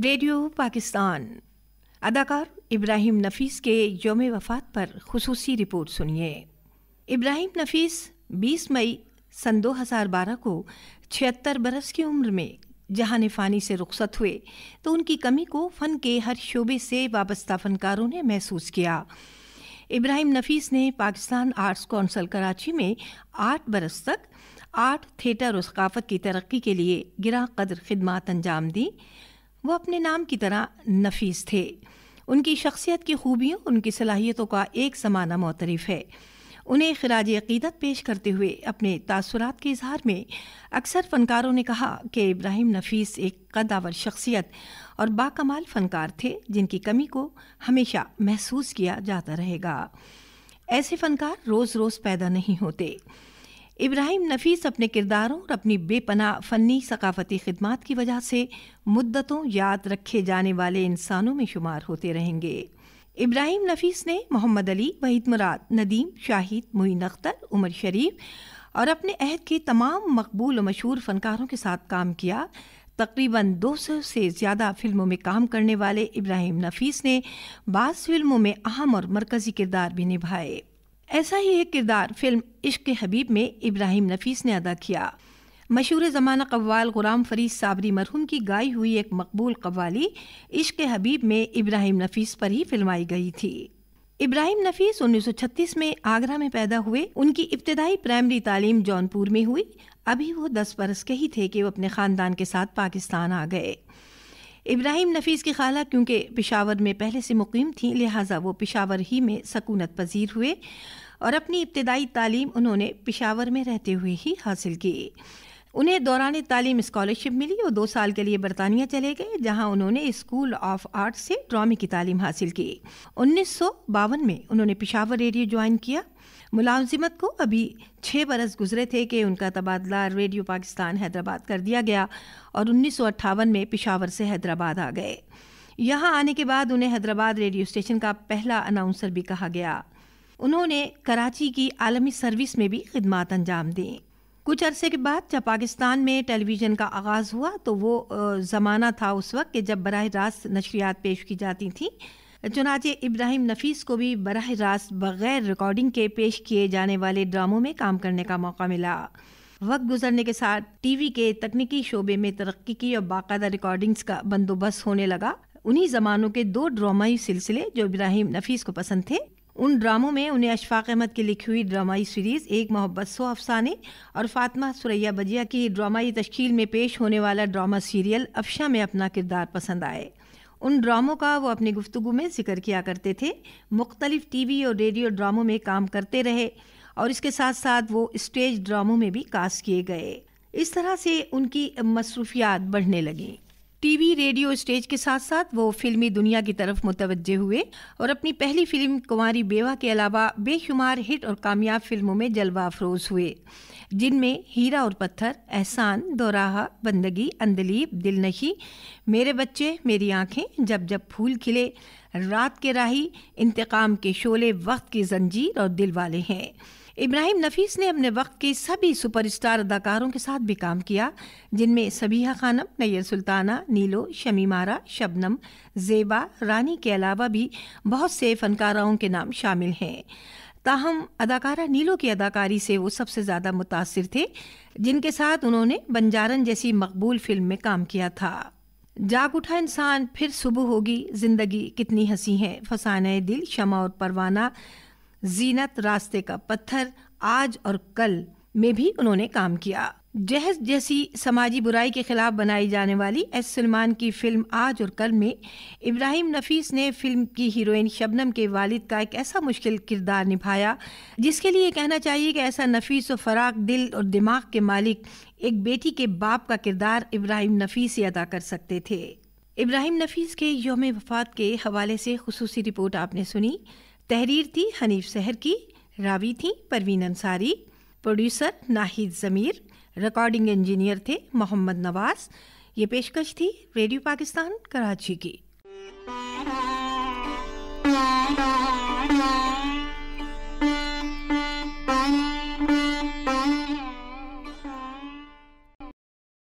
radio Pakistan अदाकार इब्राहिम नफीस के योम वफात पर खसूसी रिपोर्ट सुनिए इब्राहिम नफीस 20 मई सन 2012 को छिहत्तर बरस की उम्र में जहाँ फ़ानी से रुखसत हुए तो उनकी कमी को फ़न के हर शोबे से वाबस्ता फ़नकारों ने महसूस किया इब्राहिम नफीस ने पाकिस्तान आर्ट्स कौंसल कराची में आठ बरस तक आर्ट थिएटर और सकाफ़त की तरक्की के लिए गिरा कदर खदमात अंजाम दी वो अपने नाम की तरह नफीस थे उनकी शख्सियत की खूबियों उनकी सलाहियतों का एक समाना मोतरफ है उन्हें खराज अक़ीदत पेश करते हुए अपने तासरात के इजहार में अक्सर फ़नकारों ने कहा कि इब्राहिम नफीस एक कदावर शख्सियत और बाकमाल फ़नकार थे जिनकी कमी को हमेशा महसूस किया जाता रहेगा ऐसे फ़नकार रोज़ रोज़ पैदा नहीं होते इब्राहिम नफीस अपने किरदारों और अपनी बेपना फ़नी सकाफ़ती खदमात की वजह से मुद्दतों याद रखे जाने वाले इंसानों में शुमार होते रहेंगे इब्राहिम नफीस ने मोहम्मद अली वहीद मुराद नदीम शाहिद मुइन अख्तर उमर शरीफ और अपने अहद के तमाम मकबूल और मशहूर फ़नकारों के साथ काम किया तकरीबन 200 से ज़्यादा फिल्मों में काम करने वाले इब्राहिम नफीस ने बास फिल्मों में अहम और मरकज़ी किरदार भी निभाए ऐसा ही एक किरदार फिल्म इश्क हबीब में इब्राहिम नफीस ने अदा किया मशहूर ज़माना कव्वाल ग़ुलाम फरीद साबरी मरहूम की गाई हुई एक मकबूल कव्वाली इश्क हबीब में इब्राहिम नफीस पर ही फिल्माई गई थी इब्राहिम नफीस 1936 में आगरा में पैदा हुए उनकी इब्तदाई प्राइमरी तालीम जौनपुर में हुई अभी वो दस बरस के ही थे कि वो अपने ख़ानदान के साथ पाकिस्तान आ गए इब्राहिम नफीस की खाला क्योंकि पिशावर में पहले से मुकीम थी लिहाजा वो पिशावर ही में सकूनत पजीर हुए और अपनी इब्तदाई तालीम उन्होंने पिशावर में रहते हुए ही हासिल की उन्हें दौरान तालीम स्कॉलरशिप मिली और दो साल के लिए बरतानिया चले गए जहां उन्होंने स्कूल ऑफ आर्ट से ड्रामे की तालीम हासिल की उन्नीस में उन्होंने पिशावर रेडियो ज्वाइन किया मुलाजिमत को अभी छः बरस गुजरे थे कि उनका तबादला रेडियो पाकिस्तान हैदराबाद कर दिया गया और उन्नीस में पिशावर से हैदराबाद आ गए यहाँ आने के बाद उन्हें हैदराबाद रेडियो स्टेशन का पहला अनाउंसर भी कहा गया उन्होंने कराची की आलमी सर्विस में भी खदमात अंजाम दी कुछ अरसे के बाद जब पाकिस्तान में टेलीविज़न का आगाज़ हुआ तो वो ज़माना था उस वक्त कि जब बरह रास्त नशरियात पेश की जाती थी चुनाचे इब्राहिम नफीस को भी बरह रास्त बग़ैर रिकॉर्डिंग के पेश किए जाने वाले ड्रामों में काम करने का मौका मिला वक्त गुजरने के साथ टीवी के तकनीकी शोबे में तरक्की की और बाकायदा रिकॉर्डिंग्स का बंदोबस्त होने लगा उन्हीं जमानों के दो ड्रामाई सिलसिले जो इब्राहिम नफीस को पसंद थे उन ड्रामों में उन्हें अशफाक अहमद की लिखी हुई ड्रामाई सीरीज़ एक मोहब्बत सो अफसाने और फातमा सुरैया बजिया की ड्रामाई तश्ील में पेश होने वाला ड्रामा सीरियल अफशा में अपना किरदार पसंद आए उन ड्रामों का वो अपनी गुफ्तु में जिक्र किया करते थे मुख्तलिफ़ टी वी और रेडियो ड्रामों में काम करते रहे और इसके साथ साथ वो स्टेज ड्रामों में भी कास्ट किए गए इस तरह से उनकी मसरूफियात बढ़ने लगीं टीवी रेडियो स्टेज के साथ साथ वो फिल्मी दुनिया की तरफ मुतवजे हुए और अपनी पहली फिल्म कुंवारी बेवा के अलावा बेशुमार हिट और कामयाब फिल्मों में जलवा अफरोज हुए जिनमें हीरा और पत्थर एहसान दोराहा बंदगी अंदलीब दिलनशी मेरे बच्चे मेरी आंखें जब जब फूल खिले रात के राही इंतकाम के शोले वक्त की जंजीर और दिल वाले हैं इब्राहिम नफीस ने अपने वक्त के सभी सुपरस्टार अदाकारों के साथ भी काम किया जिनमें सबीहा खानम नैयर सुल्ताना नीलो शमीमारा शबनम जेबा रानी के अलावा भी बहुत से फनकाराओं के नाम शामिल हैं ताहम अदाकारा नीलो की अदाकारी से वो सबसे ज़्यादा मुतासर थे जिनके साथ उन्होंने बंजारन जैसी मकबूल फिल्म में काम किया था जाग उठा इंसान फिर सुबह होगी जिंदगी कितनी हंसी है फसाना दिल शमा और परवाना जीनत रास्ते का पत्थर आज और कल में भी उन्होंने काम किया जहज जैसी समाजी बुराई के खिलाफ बनाई जाने वाली एस सलमान की फिल्म आज और कल में इब्राहिम नफीस ने फिल्म की हीरोइन शबनम के वालिद का एक ऐसा मुश्किल किरदार निभाया जिसके लिए कहना चाहिए कि ऐसा नफीस और फराक दिल और दिमाग के मालिक एक बेटी के बाप का किरदार इब्राहिम नफीस ही अदा कर सकते थे इब्राहिम नफीस के योम वफात के हवाले से खसूसी रिपोर्ट आपने सुनी तहरीर थी हनीफ सहर की रावी थी Parveen Ansari producer Nahid Zameer recording engineer थे मोहम्मद नवाज़ ये पेशकश थी रेडियो पाकिस्तान कराची की